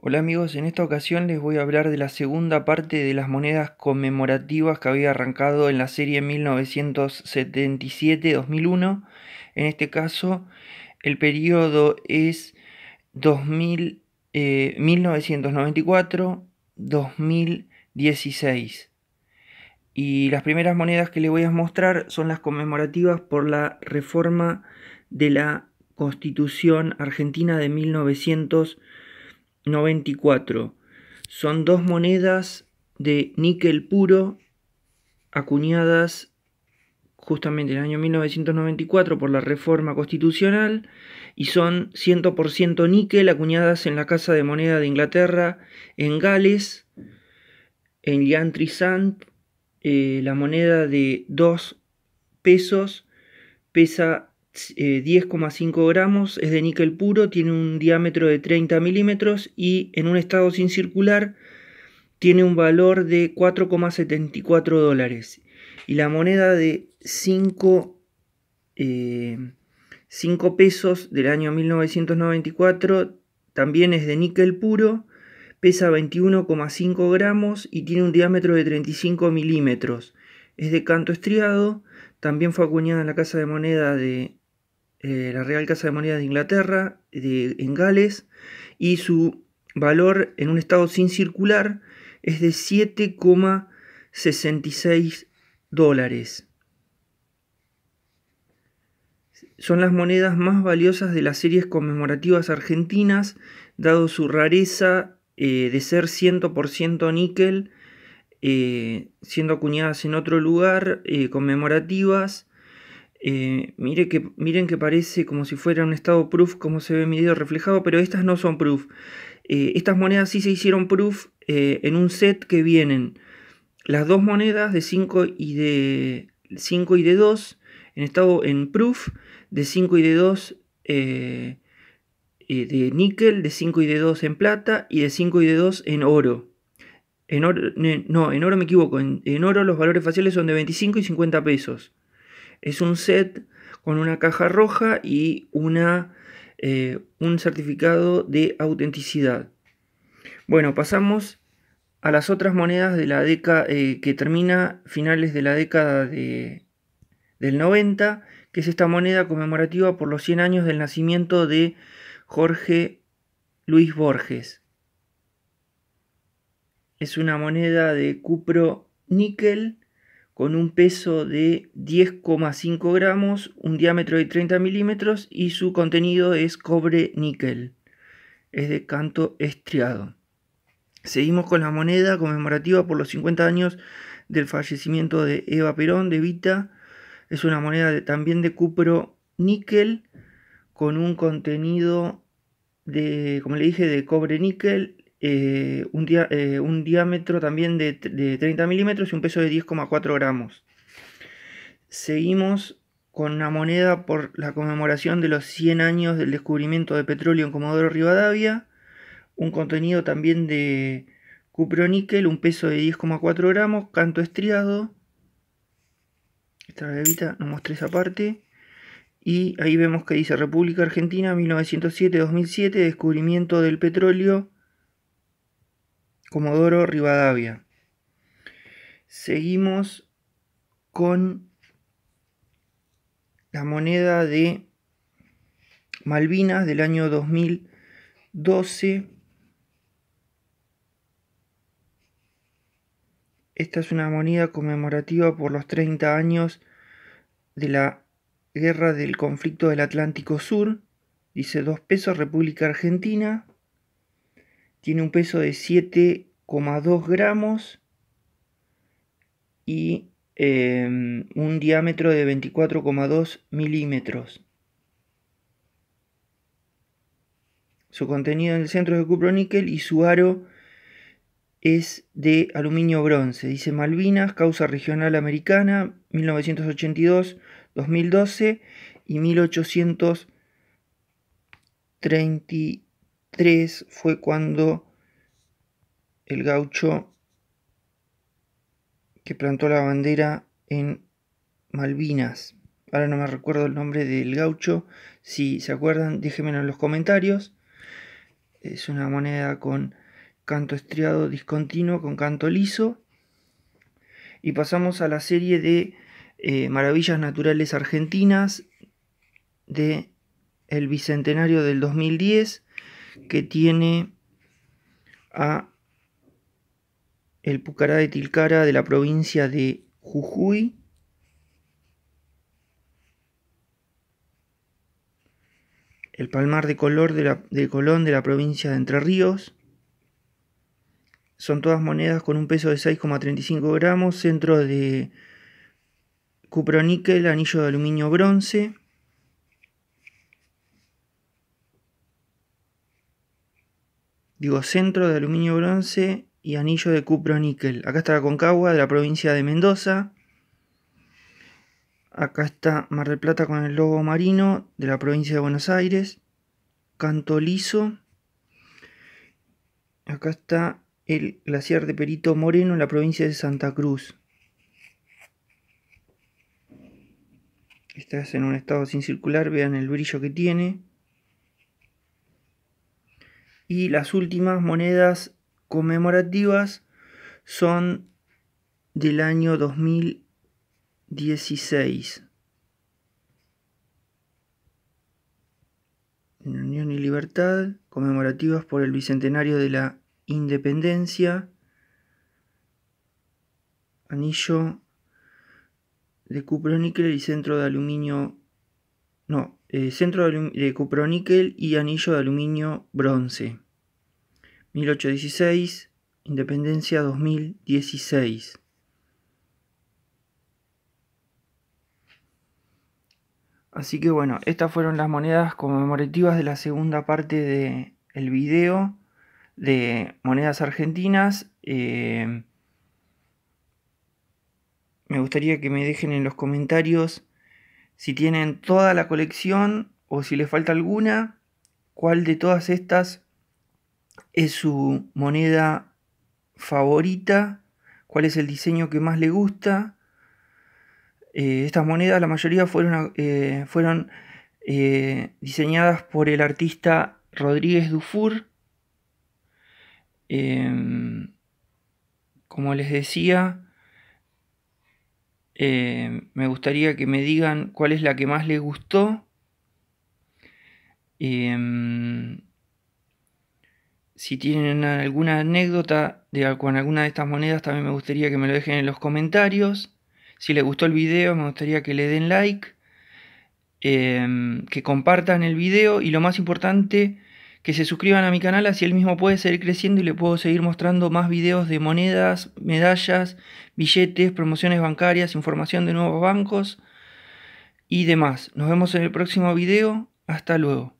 Hola amigos, en esta ocasión les voy a hablar de la segunda parte de las monedas conmemorativas que había arrancado en la serie 1977-2001. En este caso, el periodo es 1994-2016. Eh, y las primeras monedas que les voy a mostrar son las conmemorativas por la reforma de la Constitución Argentina de 1994. 94. Son dos monedas de níquel puro acuñadas justamente en el año 1994 por la reforma constitucional y son 100% níquel acuñadas en la Casa de Moneda de Inglaterra, en Gales, en llantri eh, la moneda de 2 pesos pesa 10,5 eh, gramos, es de níquel puro, tiene un diámetro de 30 milímetros y en un estado sin circular tiene un valor de 4,74 dólares. Y la moneda de 5, 5 eh, pesos del año 1994 también es de níquel puro, pesa 21,5 gramos y tiene un diámetro de 35 milímetros. Es de canto estriado, también fue acuñada en la Casa de Moneda de eh, la Real Casa de Moneda de Inglaterra, en Gales, y su valor en un estado sin circular es de 7,66 dólares. Son las monedas más valiosas de las series conmemorativas argentinas, dado su rareza eh, de ser 100% níquel, eh, siendo acuñadas en otro lugar, conmemorativas, eh, mire que, miren que parece como si fuera un estado proof, como se ve mi video reflejado, pero estas no son proof. Eh, estas monedas sí se hicieron proof eh, en un set que vienen las dos monedas de 5 y de 5 y de 2 en estado en proof, de 5 y de 2 de níquel, de 5 y de 2 en plata y de 5 y de 2 en oro. En no, en oro me equivoco. en oro los valores faciales son de 25 y 50 pesos. Es un set con una caja roja y eh, un certificado de autenticidad. Bueno, pasamos a las otras monedas de la década eh, que termina finales de la década del 90, que es esta moneda conmemorativa por los 100 años del nacimiento de Jorge Luis Borges. Es una moneda de cupro níquel con un peso de 10,5 gramos, un diámetro de 30 milímetros y su contenido es cobre níquel. Es de canto estriado. Seguimos con la moneda conmemorativa por los 50 años del fallecimiento de Eva Perón de Vita. Es una moneda también de cupro níquel con un contenido de, como le dije, de cobre níquel eh, eh, un, diámetro también de, 30 milímetros y un peso de 10,4 gramos. Seguimos con una moneda por la conmemoración de los 100 años del descubrimiento de petróleo en Comodoro Rivadavia, un contenido también de cuproníquel un peso de 10,4 gramos, canto estriado, esta no mostré esa parte, y ahí vemos que dice República Argentina 1907-2007, descubrimiento del petróleo, Comodoro Rivadavia. Seguimos con la moneda de Malvinas del año 2012. Esta es una moneda conmemorativa por los 30 años de la guerra del conflicto del Atlántico Sur. Dice 2 pesos República Argentina, tiene un peso de 7,2 gramos y em, un diámetro de 24,2 milímetros. Su contenido en el centro es de cupro níquel y su aro es de aluminio bronce. Dice Malvinas, causa regional americana, 1982, 2012 y 1830 fue cuando el gaucho que plantó la bandera en Malvinas. Ahora no me recuerdo el nombre del gaucho. Si se acuerdan, déjenmelo en los comentarios. Es una moneda con canto estriado discontinuo, con canto liso. Y pasamos a la serie de eh, maravillas naturales argentinas de el bicentenario del 2010 que tiene a el Pucará de Tilcara de la provincia de Jujuy. El Palmar de, Color de, de Colón de la provincia de Entre Ríos. Son todas monedas con un peso de 6,35 gramos, centro de cuproníquel, anillo de aluminio bronce. Digo, centro de aluminio bronce y anillo de cupro níquel. Acá está la Concagua de la provincia de Mendoza. Acá está Mar del Plata con el logo marino de la provincia de Buenos Aires. Canto liso. Acá está el glaciar de Perito Moreno en la provincia de Santa Cruz. Estás en un estado sin circular, vean el brillo que tiene. Y las últimas monedas conmemorativas son del año 2016. Unión y Libertad, conmemorativas por el Bicentenario de la Independencia, anillo de cupro y centro de aluminio no, eh, centro de, cuproníquel y anillo de aluminio bronce. 1816, Independencia 2016. Así que bueno, estas fueron las monedas conmemorativas de la segunda parte del el video de monedas argentinas. Eh, me gustaría que me dejen en los comentarios si tienen toda la colección o si les falta alguna, cuál de todas estas es su moneda favorita, cuál es el diseño que más le gusta. Eh, estas monedas, la mayoría fueron, eh, fueron eh, diseñadas por el artista Rodríguez Dufour. Em, como les decía, eh, me gustaría que me digan cuál es la que más les gustó. Em, si tienen alguna anécdota de, con alguna de estas monedas, también me gustaría que me lo dejen en los comentarios. Si les gustó el video, me gustaría que le den like, em, que compartan el video y lo más importante, que se suscriban a mi canal, así él mismo puede seguir creciendo y le puedo seguir mostrando más videos de monedas, medallas, billetes, promociones bancarias, información de nuevos bancos y demás. Nos vemos en el próximo video. Hasta luego.